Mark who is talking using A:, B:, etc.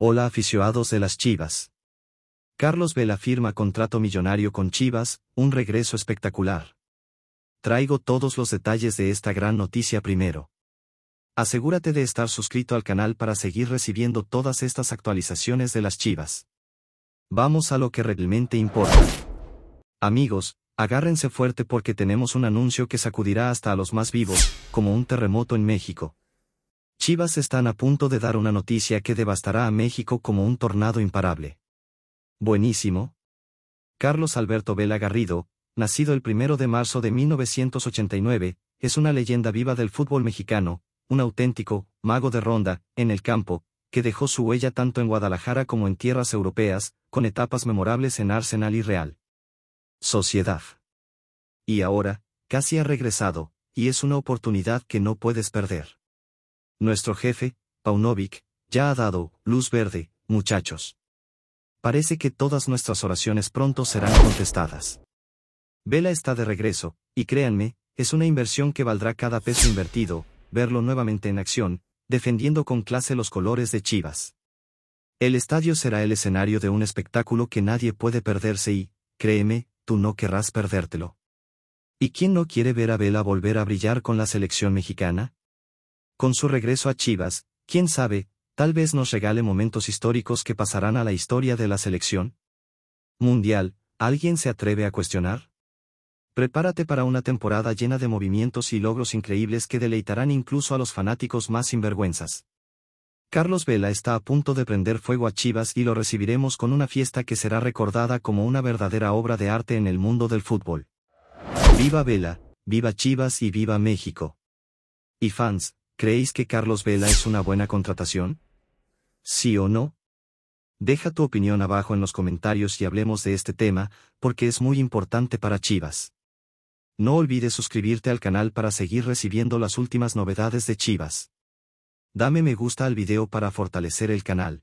A: Hola aficionados de las Chivas. Carlos Vela firma contrato millonario con Chivas, un regreso espectacular. Traigo todos los detalles de esta gran noticia primero. Asegúrate de estar suscrito al canal para seguir recibiendo todas estas actualizaciones de las Chivas. Vamos a lo que realmente importa. Amigos, agárrense fuerte porque tenemos un anuncio que sacudirá hasta a los más vivos, como un terremoto en México. Chivas están a punto de dar una noticia que devastará a México como un tornado imparable. Buenísimo. Carlos Alberto Vela Garrido, nacido el 1 de marzo de 1989, es una leyenda viva del fútbol mexicano, un auténtico mago de ronda en el campo, que dejó su huella tanto en Guadalajara como en tierras europeas, con etapas memorables en Arsenal y Real. Sociedad. Y ahora, casi ha regresado, y es una oportunidad que no puedes perder. Nuestro jefe, Paunovic, ya ha dado luz verde, muchachos. Parece que todas nuestras oraciones pronto serán contestadas. Vela está de regreso, y créanme, es una inversión que valdrá cada peso invertido, verlo nuevamente en acción, defendiendo con clase los colores de Chivas. El estadio será el escenario de un espectáculo que nadie puede perderse y, créeme, tú no querrás perdértelo. ¿Y quién no quiere ver a Vela volver a brillar con la selección mexicana? con su regreso a Chivas, quién sabe, tal vez nos regale momentos históricos que pasarán a la historia de la selección. Mundial, ¿alguien se atreve a cuestionar? Prepárate para una temporada llena de movimientos y logros increíbles que deleitarán incluso a los fanáticos más sinvergüenzas. Carlos Vela está a punto de prender fuego a Chivas y lo recibiremos con una fiesta que será recordada como una verdadera obra de arte en el mundo del fútbol. Viva Vela, viva Chivas y viva México. Y fans, ¿Creéis que Carlos Vela es una buena contratación? ¿Sí o no? Deja tu opinión abajo en los comentarios y hablemos de este tema, porque es muy importante para Chivas. No olvides suscribirte al canal para seguir recibiendo las últimas novedades de Chivas. Dame me gusta al video para fortalecer el canal.